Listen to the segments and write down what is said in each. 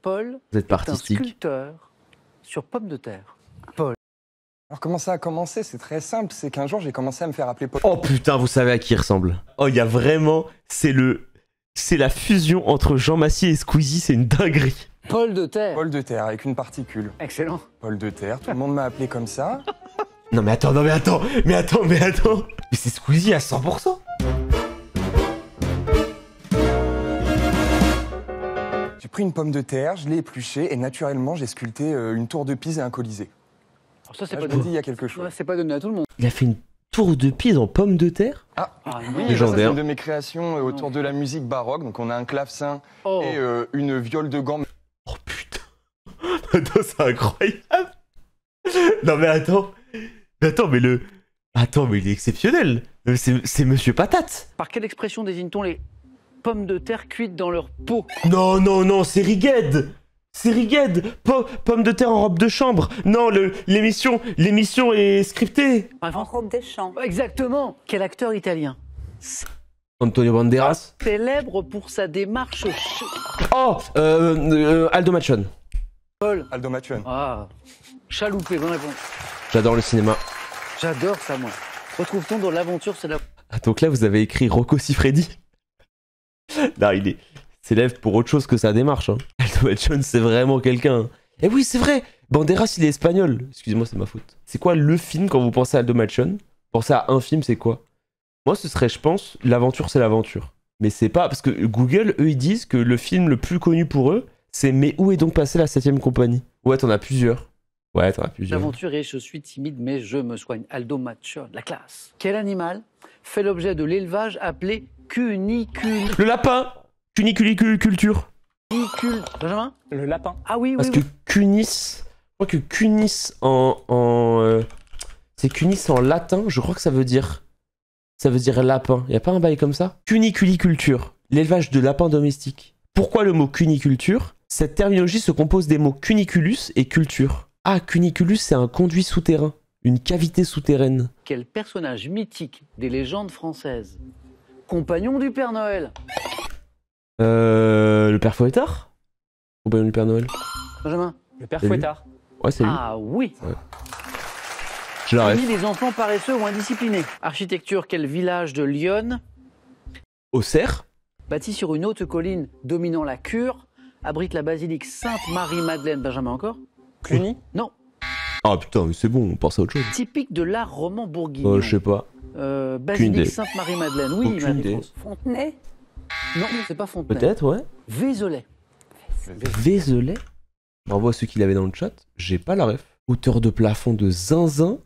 Paul Vous êtes est sculpteur sur pommes de terre. Paul. Alors comment ça a commencé C'est très simple, c'est qu'un jour j'ai commencé à me faire appeler Paul. Oh putain, vous savez à qui il ressemble Oh, il y a vraiment, c'est le, c'est la fusion entre Jean Massier et Squeezie, c'est une dinguerie. Paul de terre. Paul de terre avec une particule. Excellent. Paul de terre, tout le monde m'a appelé comme ça. non mais attends, non mais attends, mais attends, mais attends. Mais c'est Squeezie à 100%. J'ai pris une pomme de terre, je l'ai épluchée et naturellement, j'ai sculpté euh, une tour de Pise et un colisée. Alors ça, c'est pas donné. il y a quelque chose. à tout le monde. Il a fait une tour de Pise en pomme de terre Ah, ah oui, oui, c'est une de mes créations euh, autour de la musique baroque. Donc on a un clavecin oh. et euh, une viole de gants. Oh putain C'est incroyable Non mais attends mais Attends, mais le... Attends, mais il est exceptionnel C'est Monsieur Patate Par quelle expression désigne-t-on les pommes de terre cuites dans leur peau. Non, non, non, c'est Rigued C'est Rigued Pommes de terre en robe de chambre Non, l'émission l'émission est scriptée En robe de chambres. Exactement Quel acteur italien Antonio Banderas Célèbre pour sa démarche... Oh euh, euh, Aldo Machon. Paul Aldo Machon. Ah Chaloupé, bonne J'adore le cinéma. J'adore ça, moi. Retrouve-t-on dans l'aventure, c'est la... Ah, donc là, vous avez écrit Rocco Siffredi non, il est s'élève pour autre chose que sa démarche. Hein. Aldo Elton c'est vraiment quelqu'un. Hein. Eh oui, c'est vrai Banderas, il est espagnol. Excusez-moi, c'est ma faute. C'est quoi le film quand vous pensez à Aldo Machon Pensez à un film, c'est quoi Moi, ce serait, je pense, L'aventure, c'est l'aventure. Mais c'est pas. Parce que Google, eux, ils disent que le film le plus connu pour eux, c'est Mais où est donc passée la 7ème compagnie Ouais, t'en as plusieurs. Ouais, t'en as plusieurs. L'aventure et je suis timide, mais je me soigne. Aldo Machon, la classe. Quel animal fait l'objet de l'élevage appelé Cunicule. Le lapin Cuniculiculture. Cunicule. Benjamin Le lapin. Ah oui, oui. Parce que cunis. Je crois que cunis en. Euh, c'est cunis en latin, je crois que ça veut dire. Ça veut dire lapin. Y a pas un bail comme ça Cuniculiculture. L'élevage de lapins domestiques. Pourquoi le mot cuniculture Cette terminologie se compose des mots cuniculus et culture. Ah, cuniculus, c'est un conduit souterrain, une cavité souterraine. Quel personnage mythique des légendes françaises compagnon du Père Noël. Euh, le Père Fouettard Compagnon du Père Noël. Benjamin. Le Père Fouettard. Ouais, c'est lui. Ah oui. Ouais. Je l'arrête. des enfants paresseux ou indisciplinés. Architecture, quel village de Lyon Auxerre Bâti sur une haute colline dominant la Cure, abrite la basilique Sainte-Marie-Madeleine. Benjamin encore Cluny Non. Ah putain, mais c'est bon, on pense à autre chose. Typique de l'art roman bourguignon. Euh, je sais pas. Euh, Basilique Sainte-Marie-Madeleine, oui, Marie Fontenay Non, c'est pas Fontenay. Peut-être, ouais. Vézelay. Vézelay On à ce qu'il avait dans le chat, j'ai pas la ref. Hauteur de plafond de zinzin.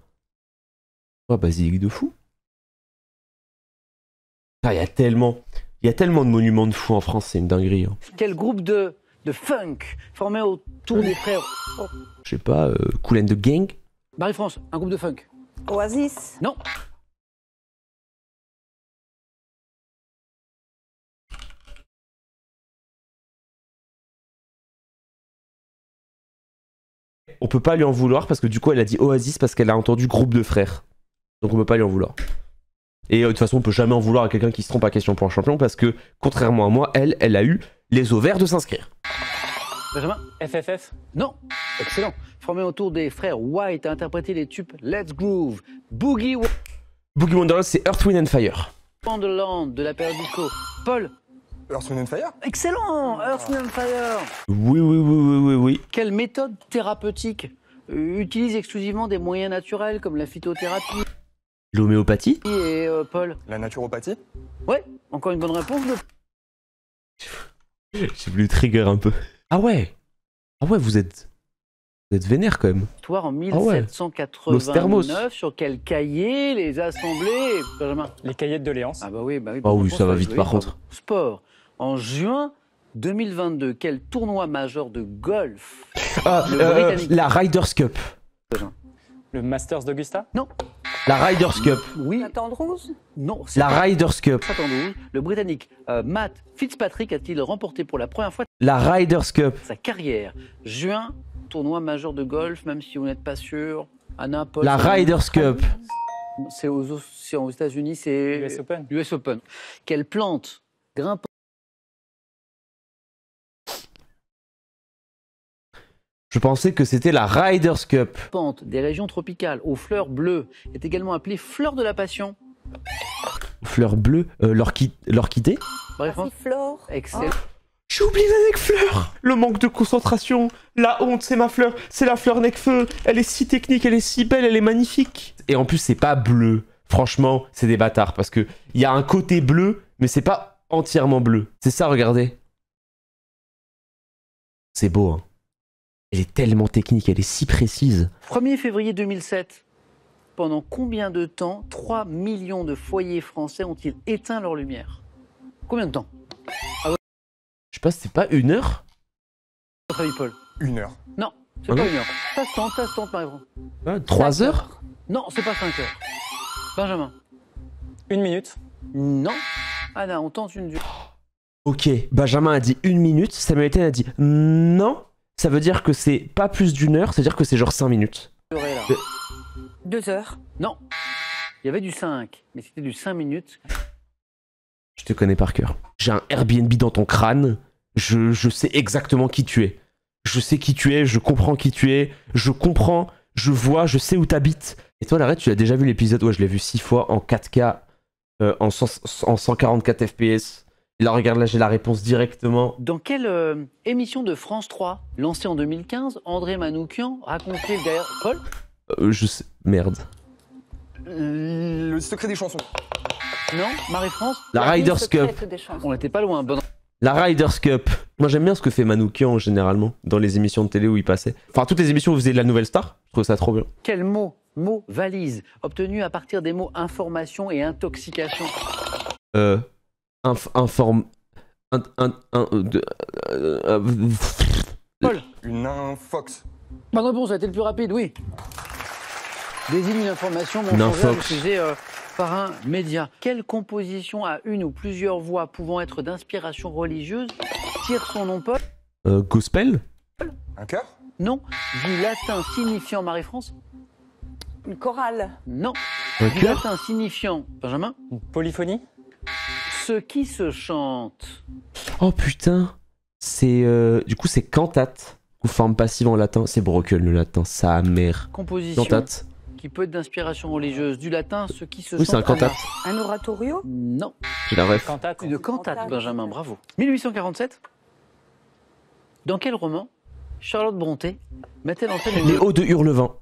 Oh, basilique de fou. Ah, il y a tellement. Il y a tellement de monuments de fou en France, c'est une dinguerie. Hein. Quel groupe de, de funk formé autour des frères Je sais pas, euh, de the Gang Marie-France, un groupe de funk. Oasis Non on peut pas lui en vouloir parce que du coup elle a dit Oasis parce qu'elle a entendu groupe de frères. Donc on peut pas lui en vouloir. Et euh, de toute façon on peut jamais en vouloir à quelqu'un qui se trompe à question pour un champion parce que contrairement à moi, elle, elle a eu les ovaires de s'inscrire. Benjamin, FFF Non Excellent Formé autour des frères White à interpréter les tubes Let's Groove, Boogie... Boogie Wonderland, c'est Earth, Wind and Fire. de la période Paul Earth, Fire Excellent Earth, Fire Oui, oui, oui, oui, oui. Quelle méthode thérapeutique utilise exclusivement des moyens naturels comme la phytothérapie L'homéopathie Et euh, Paul La naturopathie Ouais, encore une bonne réponse de... J'ai voulu trigger un peu. Ah ouais Ah ouais, vous êtes... Vous êtes vénère quand même. Toi en 1789, ah sur quel cahier les assemblées Les cahiers de doléances. Ah bah oui, bah oui. Ah oui, ça va vite par contre. Sport en juin 2022. Quel tournoi majeur de golf ah, euh, La Riders Cup. Le Masters d'Augusta Non. La Riders Cup. Oui. Andrews Non. La Riders Cup. Le Britannique euh, Matt Fitzpatrick a-t-il remporté pour la première fois la Riders Cup Sa carrière. Juin, tournoi majeur de golf, même si vous n'êtes pas sûr. la Riders Cup. C'est aux, États-Unis, c'est l'US Open. Open. Quelle plante grimpe Je pensais que c'était la Riders Cup. Pente des régions tropicales aux fleurs bleues est également appelée fleur de la passion. Fleur bleue, euh, l'orchidée Bref, hein. Ah, fleur. Excellent. Ah. J'ai oublié la Necfleur Le manque de concentration, la honte, c'est ma fleur, c'est la fleur Necfeu, elle est si technique, elle est si belle, elle est magnifique. Et en plus, c'est pas bleu. Franchement, c'est des bâtards, parce que il y a un côté bleu, mais c'est pas entièrement bleu. C'est ça, regardez. C'est beau, hein. Elle est tellement technique, elle est si précise. 1er février 2007, pendant combien de temps 3 millions de foyers français ont-ils éteint leur lumière Combien de temps ah Je sais pas, c'est pas une heure Une heure. Non, c'est hein pas une heure. Ça se tente, ça se tente, ah, heures Non, c'est pas 5 heures. Benjamin Une minute Non. non, on tente une durée. Ok, Benjamin a dit une minute, Samuel Etienne a dit non ça veut dire que c'est pas plus d'une heure, c'est-à-dire que c'est genre 5 minutes. Deux heures Non. Il y avait du 5, mais c'était du 5 minutes. Je te connais par cœur. J'ai un Airbnb dans ton crâne. Je, sais exactement qui tu es. Je sais qui tu es, je comprends qui tu es, je comprends, je vois, je sais où t'habites. Et toi, l'arrêt, tu as déjà vu l'épisode Ouais, je l'ai vu 6 fois en 4K, euh, en, en 144 FPS. Là, regarde, là, j'ai la réponse directement. Dans quelle euh, émission de France 3, lancée en 2015, André Manoukian racontait le derrière... Paul euh, Je sais. Merde. Euh, le secret des chansons. Non, Marie-France La, Riders Cup. On n'était pas loin. La Riders Cup. Moi, j'aime bien ce que fait Manoukian, généralement, dans les émissions de télé où il passait. Enfin, toutes les émissions où il faisait de la nouvelle star. Je trouve ça trop bien. Quel mot Mot valise, obtenu à partir des mots information et intoxication. Euh, informe. Un, un, un, Paul. Euh, une infox. Bonne réponse, ça a été le plus rapide, oui. Désigne une information, diffusée euh, par un média. Quelle composition à une ou plusieurs voix pouvant être d'inspiration religieuse tire son nom, Paul euh, Gospel Un cœur. Non. Du latin signifiant Marie-France Une chorale Non. Un du latin signifiant Benjamin polyphonie ce qui se chante. Oh putain C'est. Euh, du coup, c'est cantate, ou forme passive en latin. C'est broken le latin, sa mère. Composition. Cantate. Qui peut être d'inspiration religieuse. Du latin, ce qui se chante. Oui, c'est un cantate. Un oratorio Non. C'est la ref. Cantate. Une cantate, Benjamin, bravo. 1847 Dans quel roman Charlotte Bronté mettait en Les Hauts de Hurlevent.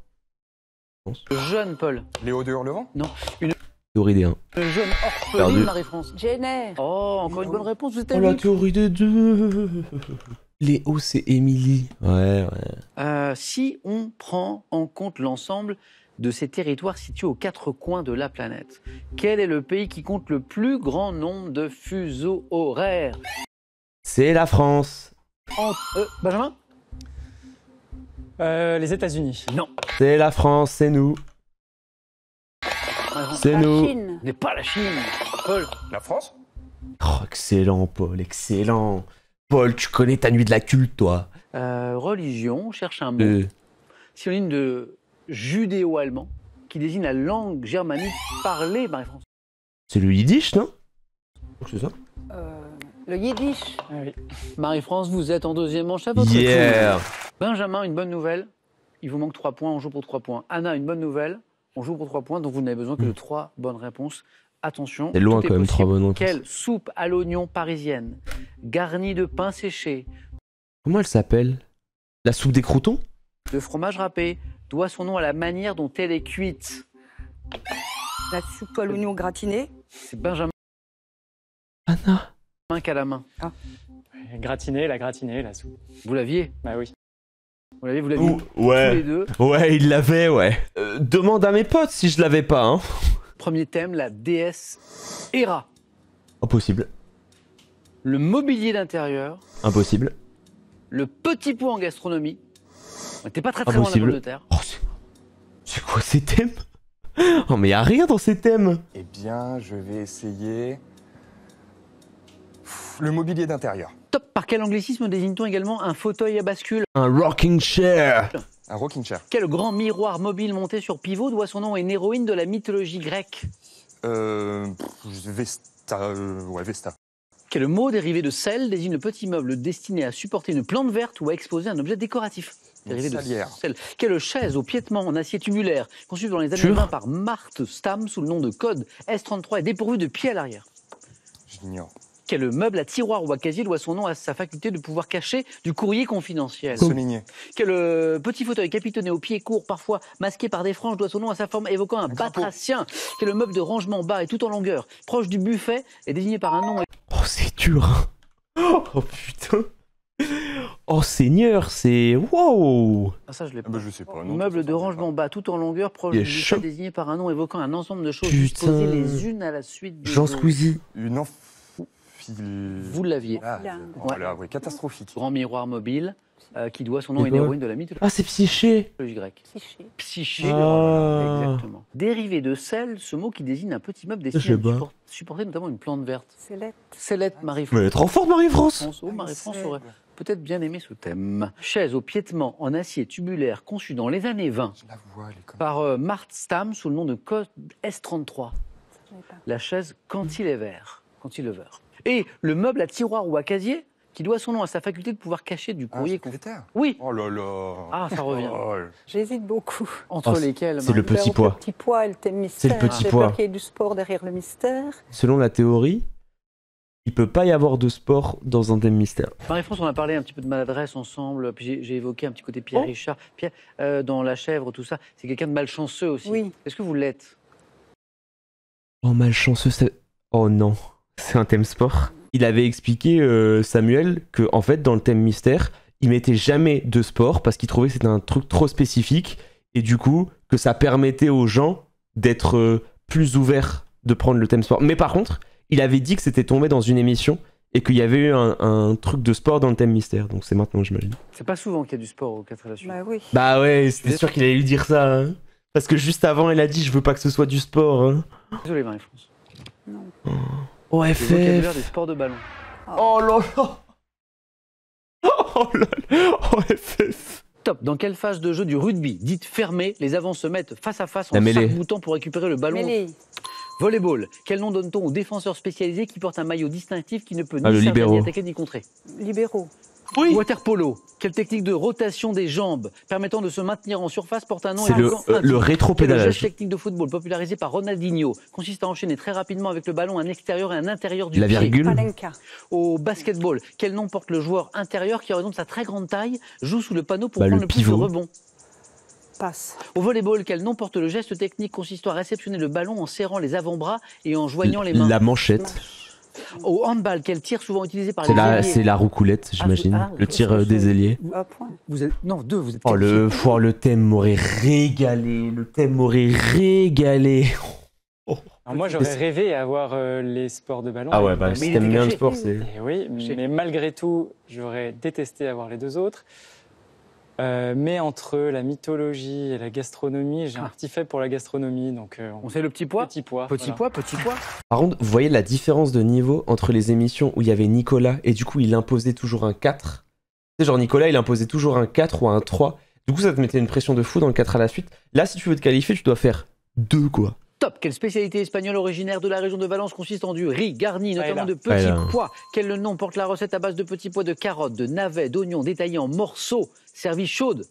Jeune Paul. Léo de Hurlevent Non. Une... Théorie des 1. Le jeune de Marie-France. Jenner. Oh, encore une bonne réponse, vous êtes oh, la théorie des 2. Léo, c'est Émilie. Ouais, ouais. Euh, si on prend en compte l'ensemble de ces territoires situés aux quatre coins de la planète, quel est le pays qui compte le plus grand nombre de fuseaux horaires C'est la France. Oh, euh, Benjamin euh, Les États-Unis. Non. C'est la France, c'est nous. C'est nous. N'est pas la Chine. Paul. La France oh, Excellent, Paul, excellent. Paul, tu connais ta nuit de la culte, toi. Euh, religion, cherche un mot. une euh. ligne de judéo-allemand, qui désigne la langue germanique parlée Marie-France. C'est le yiddish, non C'est ça euh, Le yiddish. Ah Marie-France, vous êtes en deuxième manche à yeah. Benjamin, une bonne nouvelle. Il vous manque trois points, on joue pour trois points. Anna, une bonne nouvelle. On joue pour trois points, donc vous n'avez besoin que de mm. trois bonnes réponses. Attention, c'est loin quand même trois bonnes réponses. Quelle soupe à l'oignon parisienne, garnie de pain séché, Comment elle s'appelle La soupe des croutons de fromage râpé, doit son nom à la manière dont elle est cuite. La soupe à l'oignon gratinée C'est Benjamin Anna. Main la main. Ah. Gratinée, la gratinée, la soupe. Vous l'aviez Bah oui. Vous l'avez, vous l'avez tous les deux. Ouais, il l'avait, ouais. Euh, demande à mes potes si je l'avais pas. Hein. Premier thème, la déesse Hera. Impossible. Le mobilier d'intérieur. Impossible. Le petit pot en gastronomie. T'es pas très très loin de la de terre. Oh, c'est quoi ces thèmes Oh mais y a rien dans ces thèmes. Eh bien, je vais essayer le mobilier d'intérieur top. Par quel anglicisme désigne-t-on également un fauteuil à bascule Un rocking chair. Un rocking chair. Quel grand miroir mobile monté sur pivot doit son nom à une héroïne de la mythologie grecque euh, Vesta. Euh, ouais, Vesta. Quel mot dérivé de sel désigne un petit meuble destiné à supporter une plante verte ou à exposer un objet décoratif Dérivé de sel. Quelle chaise au piétement en acier tubulaire, conçue dans les années 20 par Marthe Stam sous le nom de code S33 est dépourvue de pieds à l'arrière J'ignore. Quel le meuble à tiroir ou à casier doit son nom à sa faculté de pouvoir cacher du courrier confidentiel. Souligné. le petit fauteuil capitonné au pied court, parfois masqué par des franges, doit son nom à sa forme évoquant un, un batracien. Quel meuble de rangement bas et tout en longueur, proche du buffet est désigné par un nom. Oh, c'est dur. Hein. Oh putain. Oh Seigneur, c'est wow ah, ça, je l'ai ah, pas. Bah, sais pas Meuble de rangement bas, tout en longueur, proche du buffet, désigné par un nom évoquant un ensemble de choses posées les unes à la suite des Jean Squeezie. Une enfant vous l'aviez. Ah, catastrophique. Grand miroir mobile. Euh, qui doit son nom à une héroïne de la mythologie. Ah, c'est Psyché Psyché. Psyché, ah. exactement. Dérivé de sel, ce mot qui désigne un petit meuble destiné à supporter notamment une plante verte. Célette. Célette, Marie-France. Mais elle est trop forte, Marie-France Marie-France aurait peut-être bien aimé ce thème. Chaise au piétement en acier tubulaire conçue dans les années 20 par euh, Mart Stam sous le nom de code S33. La chaise cantilever. Cantilever. Et le meuble à tiroir ou à casier qui doit son nom à sa faculté de pouvoir cacher du ah, courrier. oui. Oh là là. Ah, ça revient. Oh, oh, oh. J'hésite beaucoup. Entre ah, lesquels C'est le petit poids. Le petit poids et le thème mystère. C'est le petit poids. qu'il y ait du sport derrière le mystère. Selon la théorie, il peut pas y avoir de sport dans un thème mystère. Marie-France, on a parlé un petit peu de maladresse ensemble, puis j'ai évoqué un petit côté Pierre Richard. Pierre, euh, dans La Chèvre, tout ça, c'est quelqu'un de malchanceux aussi. Oui. Est-ce que vous l'êtes Oh, malchanceux, c'est... Oh non c'est un thème sport. Il avait expliqué, euh, Samuel, que en fait, dans le thème mystère, il mettait jamais de sport parce qu'il trouvait que c'était un truc trop spécifique et du coup, que ça permettait aux gens d'être euh, plus ouverts de prendre le thème sport. Mais par contre, il avait dit que c'était tombé dans une émission et qu'il y avait eu un, truc de sport dans le thème mystère. Donc c'est maintenant, j'imagine. C'est pas souvent qu'il y a du sport aux 4 relations. Bah oui. Bah ouais, c'était sûr qu'il allait lui dire ça. Hein. Parce que juste avant, elle a dit Je veux pas que ce soit du sport. Hein. Désolé, Marie-France. Non. Oh. OFS. de ballon. Oh là Oh là oh Top. Dans quelle phase de jeu du rugby, dites fermé, les avants se mettent face à face en cinq boutons pour récupérer le ballon mêlée. Volleyball. Quel nom donne-t-on aux défenseurs spécialisés qui portent un maillot distinctif qui ne peut ah, ni servir, ni attaquer, ni contrer Libéraux. Water polo, quelle technique de rotation des jambes permettant de se maintenir en surface porte un nom C'est le, euh, le geste technique de football popularisé par Ronaldinho consiste à enchaîner très rapidement avec le ballon un extérieur et un intérieur du La virgule. Au basketball, quel nom porte le joueur intérieur qui, en raison de sa très grande taille, joue sous le panneau pour bah, prendre le, plus de rebond Passe. Au volleyball, quel nom porte le geste technique consistant à réceptionner le ballon en serrant les avant-bras et en joignant les mains La manchette. Au handball, quel tir souvent utilisé par les la, C'est la roucoulette ah, j'imagine. le tir euh, des ailiers. Vous, non, deux, vous êtes Oh, le, le thème m'aurait régalé. Le thème m'aurait régalé. moi, j'aurais rêvé à avoir euh, les sports de ballon. Ah ouais, bah, si t'aimes bien le sport, c'est. Eh oui, mais malgré tout, j'aurais détesté avoir les deux autres. Euh, mais entre la mythologie et la gastronomie, j'ai un ah. petit fait pour la gastronomie. Donc, euh, on, sait fait le petit poids Petit poids. Petit poids, petit Par contre, vous voyez la différence de niveau entre les émissions où il y avait Nicolas et du coup, il imposait toujours un 4. C'est genre Nicolas, il imposait toujours un 4 ou un 3. Du coup, ça te mettait une pression de fou dans le 4 à la suite. Là, si tu veux te qualifier, tu dois faire 2, quoi. Top. Quelle spécialité espagnole originaire de la région de Valence consiste en du riz garni, notamment de petits pois Quel nom porte la recette à base de petits pois de carottes, de navets, d'oignons détaillés en morceaux, servis chaudes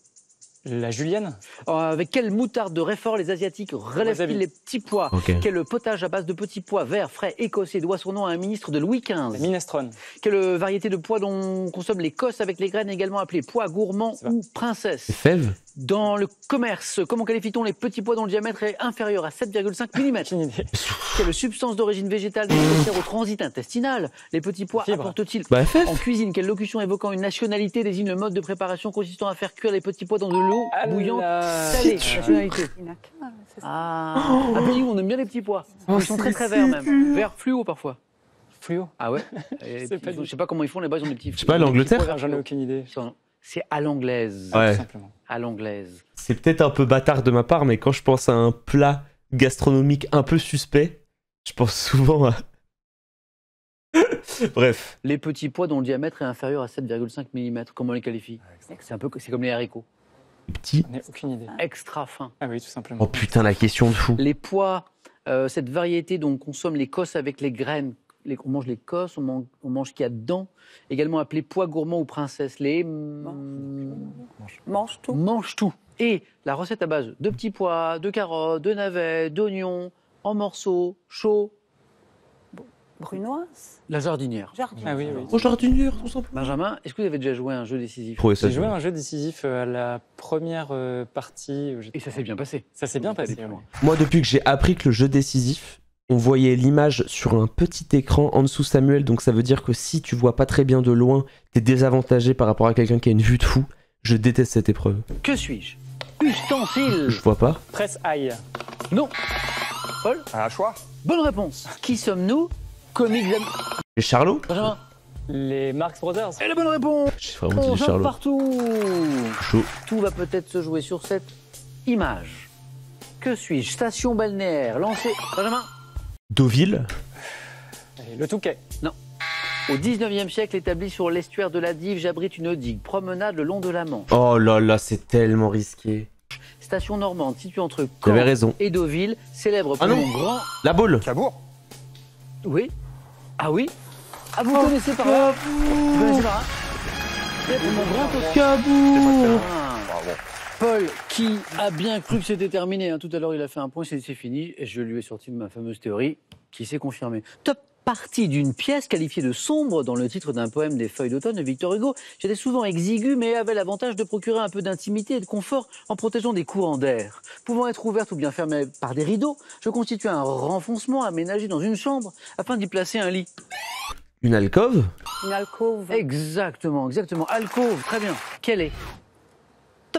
la julienne euh, Avec quelle moutarde de Réfort les Asiatiques relèvent-ils les petits pois Quel potage à base de petits pois verts, frais, écossais doit son nom à un ministre de Louis XV la Minestrone. Quelle euh, variété de pois dont on consomme l'Écosse avec les graines également appelées pois gourmands ou princesse Fèves dans le commerce. Comment qualifie-t-on les petits pois dont le diamètre est inférieur à 7,5 mm Quelle substance d'origine végétale nécessaire au transit intestinal Les petits pois apportent-ils bah, en cuisine Quelle locution évoquant une nationalité désigne le mode de préparation consistant à faire cuire les petits pois dans de l'eau ah bouillante salée Nationalité. Ah, un pays où on aime bien les petits pois. Oh, ils sont très très verts même. Verts fluo parfois. Fluo Ah ouais Je sais pas comment ils font les bas, ils ont des petits pois. C'est pas, l'Angleterre J'en ai aucune idée. C'est à l'anglaise. Tout simplement à l'anglaise. C'est peut-être un peu bâtard de ma part, mais quand je pense à un plat gastronomique un peu suspect, je pense souvent à. Bref. Les petits pois dont le diamètre est inférieur à 7,5 mm, comment les qualifie ah, C'est un peu c'est comme les haricots. Petits aucune idée. Extra fin. Ah oui, tout simplement. Oh putain, la question de fou. Les pois, euh, cette variété dont on consomme les cosses avec les graines, on mange les cosses, on mange, ce qu'il y a dedans. Également appelé pois gourmand ou princesse Les mm, Mange, tout. Mange tout. Et la recette à base de petits pois, de carottes, de navets, d'oignons, en morceaux, chauds, Brunoise La jardinière. jardinière. Ah oh, jardinière, tout simplement. Benjamin, est-ce que vous avez déjà joué un jeu décisif J'ai joué un jeu décisif euh, à la première euh, partie. Et ça s'est bien passé. Ça s'est bien passé. Moi, depuis que j'ai appris que le jeu décisif on voyait l'image sur un petit écran en dessous Samuel, donc ça veut dire que si tu vois pas très bien de loin, t'es désavantagé par rapport à quelqu'un qui a une vue de fou. Je déteste cette épreuve. Que suis-je Ustensile Je vois pas. Presse aille. Non Paul Un choix. Bonne réponse Qui sommes-nous Comics Les charlot Benjamin Les Marx Brothers Et la bonne réponse vraiment partout Chaud. Tout va peut-être se jouer sur cette image. Que suis-je Station balnéaire, lancé Benjamin Deauville. le Touquet. Non. Au 19e siècle, établi sur l'estuaire de la Dive, j'abrite une digue, promenade le long de la Manche. Oh là là, c'est tellement risqué. Station normande située entre raison. et Deauville, célèbre ah pour grand. La boule. Cabourg Oui. Ah oui Ah, vous oh, connaissez par là Vous connaissez pas Bravo. Ah, Paul, qui a bien cru que c'était terminé. Hein. Tout à l'heure, il a fait un point, c'est fini. Et je lui ai sorti ma fameuse théorie, qui s'est confirmée. Top partie d'une pièce qualifiée de sombre dans le titre d'un poème des feuilles d'automne de Victor Hugo. J'étais souvent exigu, mais avait l'avantage de procurer un peu d'intimité et de confort en protégeant des courants d'air. Pouvant être ouverte ou bien fermée par des rideaux, je constituais un renfoncement aménagé dans une chambre afin d'y placer un lit. Une alcôve Une alcôve. Exactement, exactement. Alcôve, très bien. Quelle est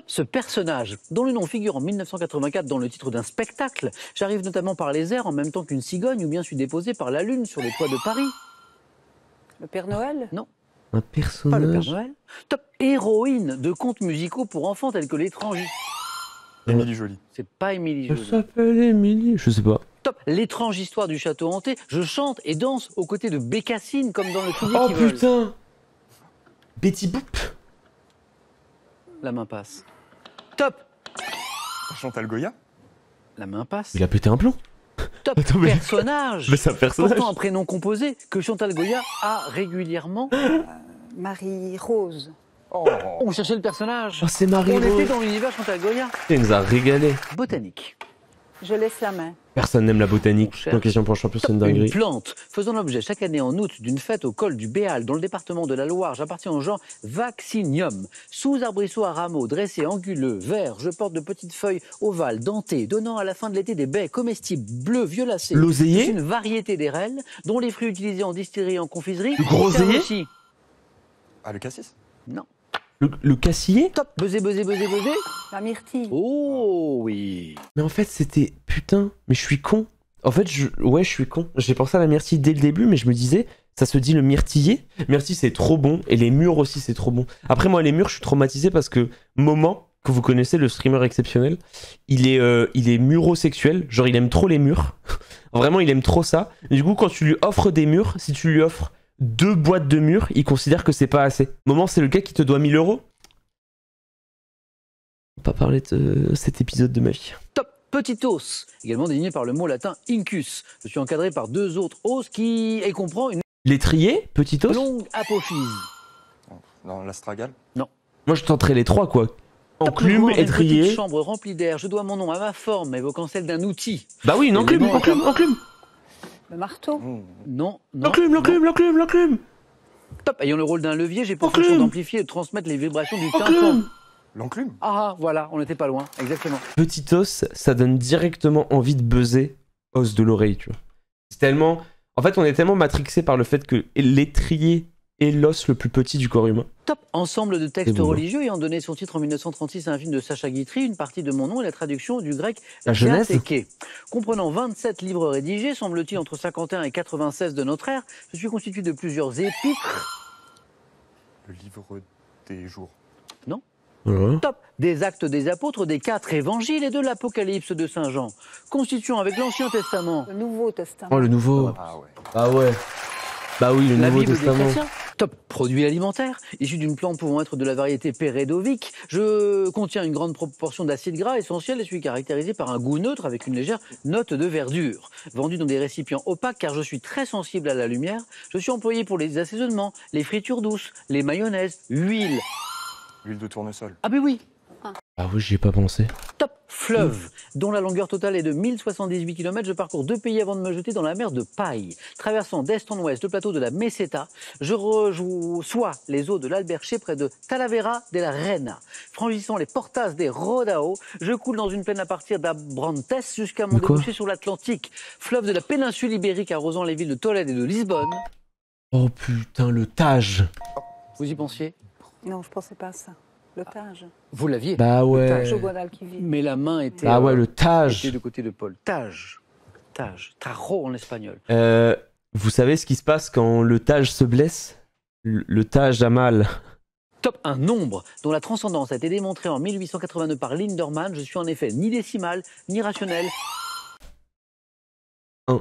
ce personnage, dont le nom figure en 1984 dans le titre d'un spectacle, j'arrive notamment par les airs en même temps qu'une cigogne ou bien suis déposé par la lune sur les toits de Paris. Le Père Noël Non. Un personnage. Pas le Père Noël. Top héroïne de contes musicaux pour enfants tels que l'étranger. Émilie Jolie. C'est pas Émilie Jolie. s'appelle Émilie, je sais pas. Top, l'étrange histoire du château hanté. Je chante et danse aux côtés de Bécassine comme dans le tout Oh putain Betty Boop la main passe. Top Chantal Goya La main passe. Il a pété un plomb Top personnage Mais c'est un personnage Pourtant un prénom composé que Chantal Goya a régulièrement. Euh, Marie-Rose. Oh. On cherchait le personnage. Oh, c'est Marie-Rose. On était dans l'univers Chantal Goya. Il nous a régalé. Botanique. Je laisse la main. Personne n'aime la botanique. Donc, question pour champion, c'est une dinguerie. Une plante faisant l'objet chaque année en août d'une fête au col du Béal, dans le département de la Loire. J'appartiens au genre Vaccinium. Sous arbrisseau à rameaux, dressés, anguleux, vert, je porte de petites feuilles ovales, dentées, donnant à la fin de l'été des baies comestibles, bleues, violacées. L'oseiller une variété des d'érelles, dont les fruits utilisés en distillerie et en confiserie. Le gros Ah, le cassis Non. Le, cassier Top Buzzer, buzzer, buzzer, buzzer La myrtille. Oh oui Mais en fait, c'était. Putain, mais je suis con. En fait, je... ouais, je suis con. J'ai pensé à la myrtille dès le début, mais je me disais, ça se dit le myrtillier. Myrtille, c'est trop bon. Et les murs aussi, c'est trop bon. Après, moi, les murs, je suis traumatisé parce que Moment, que vous connaissez, le streamer exceptionnel, il est, euh, il est murosexuel. Genre, il aime trop les murs. Vraiment, il aime trop ça. du coup, quand tu lui offres des murs, si tu lui offres deux boîtes de murs, il considère que c'est pas assez. Moment, c'est le gars qui te doit 1000 euros. On va pas parler de euh, cet épisode de magie. Top petit os, également désigné par le mot latin incus. Je suis encadré par deux autres os qui et comprend une l'étrier, petit os, longue apophyse. Non, l'astragale Non. Moi, je tenterai les trois quoi. Enclume, étrier. Chambre remplie d'air. Je dois mon nom à ma forme, évoquant celle d'un outil. Bah oui, une enclume, enclume, enclume. Le marteau oh. Non, non. L'enclume, l'enclume, l'enclume, l'enclume Top Ayant le rôle d'un levier, j'ai pour fonction d'amplifier et de transmettre les vibrations du tympan. L'enclume Ah, voilà, on n'était pas loin, exactement. Petit os, ça donne directement envie de buzzer os de l'oreille, tu vois. C'est tellement... En fait, on est tellement matrixé par le fait que l'étrier et l'os le plus petit du corps humain. Top Ensemble de textes hein. religieux ayant donné son titre en 1936 à un film de Sacha Guitry, une partie de mon nom et la traduction du grec La jeunesse. Comprenant 27 livres rédigés, semble-t-il entre 51 et 96 de notre ère, je suis constitué de plusieurs épîtres. Le livre des jours. Non Top Des actes des apôtres, des quatre évangiles et de l'Apocalypse de Saint Jean, constituant avec l'Ancien Testament. Le Nouveau Testament. Oh, le Nouveau. Ah ouais. Ah ouais. Bah oui, le Nouveau Testament. Top produit alimentaire, issu d'une plante pouvant être de la variété Peredovic. Je contiens une grande proportion d'acides gras essentiels et suis caractérisé par un goût neutre avec une légère note de verdure. Vendu dans des récipients opaques car je suis très sensible à la lumière, je suis employé pour les assaisonnements, les fritures douces, les mayonnaises, huile. Huile de tournesol. Ah ben oui. Ah oui, j'y ai pas pensé. Top fleuve, dont la longueur totale est de 1078 km, je parcours deux pays avant de me jeter dans la mer de paille. Traversant d'est en ouest le plateau de la Meseta, je soit les eaux de l'Alberche près de Talavera de la Reina. Franchissant les portas des Rodao, je coule dans une plaine à partir d'Abrantes jusqu'à mon débouché sur l'Atlantique, fleuve de la péninsule ibérique arrosant les villes de Tolède et de Lisbonne. Oh putain, le Tage Vous y pensiez Non, je pensais pas à ça. Le ah, Vous l'aviez Bah ouais. Mais la main était. Ah ouais, le euh, Tage. côté de Paul. Tage. Tage. Taro en espagnol. Euh, vous savez ce qui se passe quand le Tage se blesse Le a mal. top un nombre dont la transcendance a été démontrée en 1882 par Linderman. Je suis en effet ni décimal, ni rationnel. Un.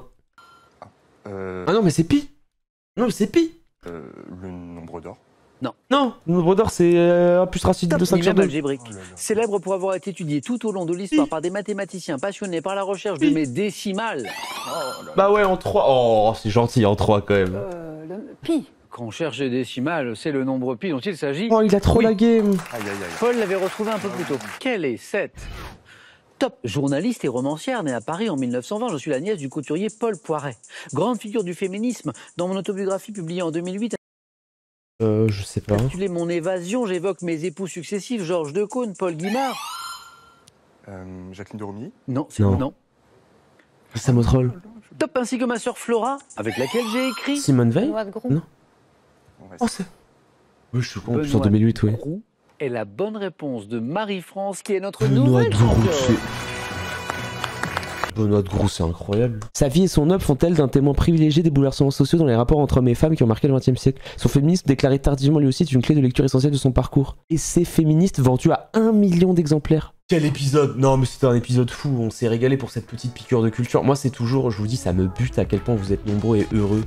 Ah, euh. ah non, mais c'est pi Non, c'est pi euh, Le nombre d'or. Non. Non, Le nombre d'or, c'est euh, un plus racine de 5 algébrique. Oh Célèbre pour avoir été étudié tout au long de l'histoire par des mathématiciens passionnés par la recherche de mes décimales. Oh bah ouais, en 3. Oh, c'est gentil, en 3 quand même. Euh, pi. Quand on cherche des décimales, c'est le nombre pi dont il s'agit. Oh, il a trop lagué. Paul l'avait retrouvé un peu plus tôt. Ah Quelle est cette top journaliste et romancière née à Paris en 1920. Je suis la nièce du couturier Paul Poiret. Grande figure du féminisme, dans mon autobiographie publiée en 2008, euh, je sais pas. l'es mon évasion, j'évoque mes époux successifs, Georges de Caunes, Paul Guimard. Euh, Jacqueline de Non, c'est Non. non. Ça me troll. Top ainsi que ma sœur Flora, avec laquelle j'ai écrit. Simone Veil Non. Oh, c'est. Oui, je suis con, 2008, oui. Et la bonne réponse de Marie-France, qui est notre nouvelle c'est incroyable. Sa vie et son œuvre font-elles d'un témoin privilégié des bouleversements sociaux dans les rapports entre hommes et femmes qui ont marqué le XXe siècle Son féminisme, déclaré tardivement lui aussi, est une clé de lecture essentielle de son parcours. Et ses féministes vendus à un million d'exemplaires. Quel épisode Non, mais c'était un épisode fou, on s'est régalé pour cette petite piqûre de culture. Moi, c'est toujours, je vous dis, ça me bute à quel point vous êtes nombreux et heureux